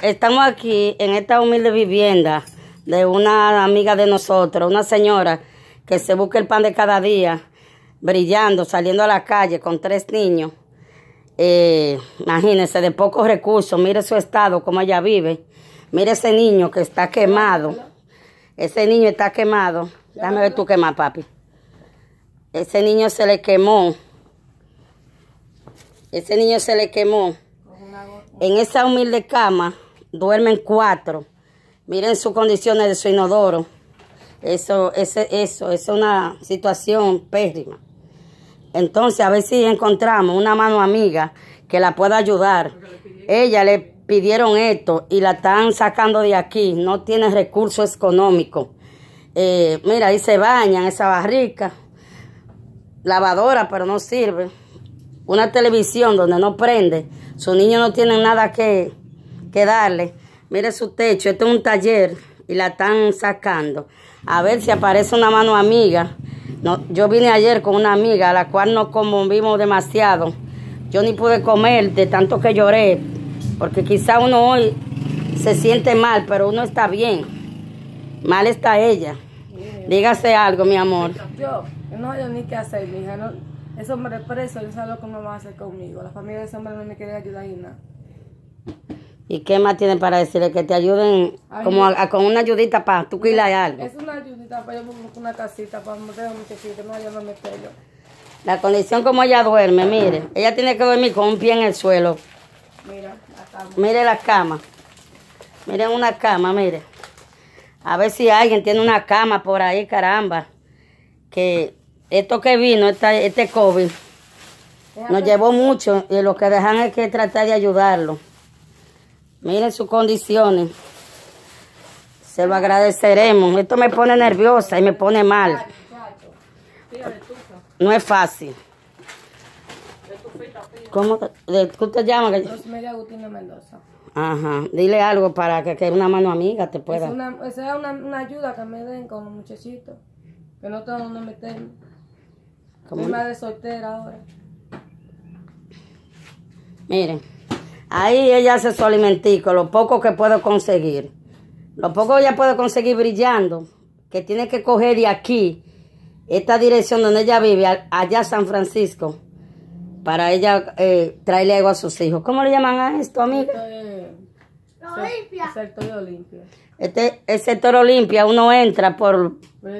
Estamos aquí en esta humilde vivienda de una amiga de nosotros, una señora que se busca el pan de cada día, brillando, saliendo a la calle con tres niños. Eh, imagínense, de pocos recursos, mire su estado, como ella vive. Mire ese niño que está quemado. Ese niño está quemado. Dame ver tú quemar, papi. Ese niño se le quemó. Ese niño se le quemó. En esa humilde cama duermen cuatro. Miren sus condiciones de su inodoro. Eso, ese, eso, es una situación pésima. Entonces, a ver si encontramos una mano amiga que la pueda ayudar. Ella le pidieron esto y la están sacando de aquí. No tiene recursos económicos. Eh, mira, ahí se bañan esa barrica. Lavadora, pero no sirve una televisión donde no prende, sus niños no tienen nada que, darle. Mire su techo, este es un taller y la están sacando. A ver si aparece una mano amiga. No, yo vine ayer con una amiga a la cual nos conmovimos demasiado. Yo ni pude comer de tanto que lloré, porque quizá uno hoy se siente mal, pero uno está bien. Mal está ella. Dígase algo, mi amor. Yo, no, yo ni qué hacer, mi hija. Ese hombre preso, yo sabe lo que a hacer conmigo. La familia de ese hombre no me quiere ayudar y nada. ¿Y qué más tienen para decirle? Que te ayuden como con una ayudita para tú quilar algo. Es una ayudita para yo una casita para meter a mi casita, no, yo no me pelo. La condición como ella duerme, mire. Ella tiene que dormir con un pie en el suelo. Mira la cama. Mire la cama. Miren una cama, mire. A ver si alguien tiene una cama por ahí, caramba. Que esto que vino, este COVID, nos llevó mucho y lo que dejan es que tratar de ayudarlo. Miren sus condiciones. Se lo agradeceremos. Esto me pone nerviosa y me pone mal. No es fácil. ¿Cómo te, llamas? Agustina Mendoza. Ajá. Dile algo para que, una mano amiga te pueda. Es una, esa es una, ayuda que me den con los muchachitos. Que no tengo donde meterme. Como madre soltera ahora. Miren, ahí ella hace su alimentico, lo poco que puedo conseguir. Lo poco ella puede conseguir brillando, que tiene que coger de aquí, esta dirección donde ella vive, allá San Francisco, para ella eh, traerle algo a sus hijos. ¿Cómo le llaman a esto, amiga? Olimpia. el sector Olimpia. Este es el sector Olimpia, uno entra por... Por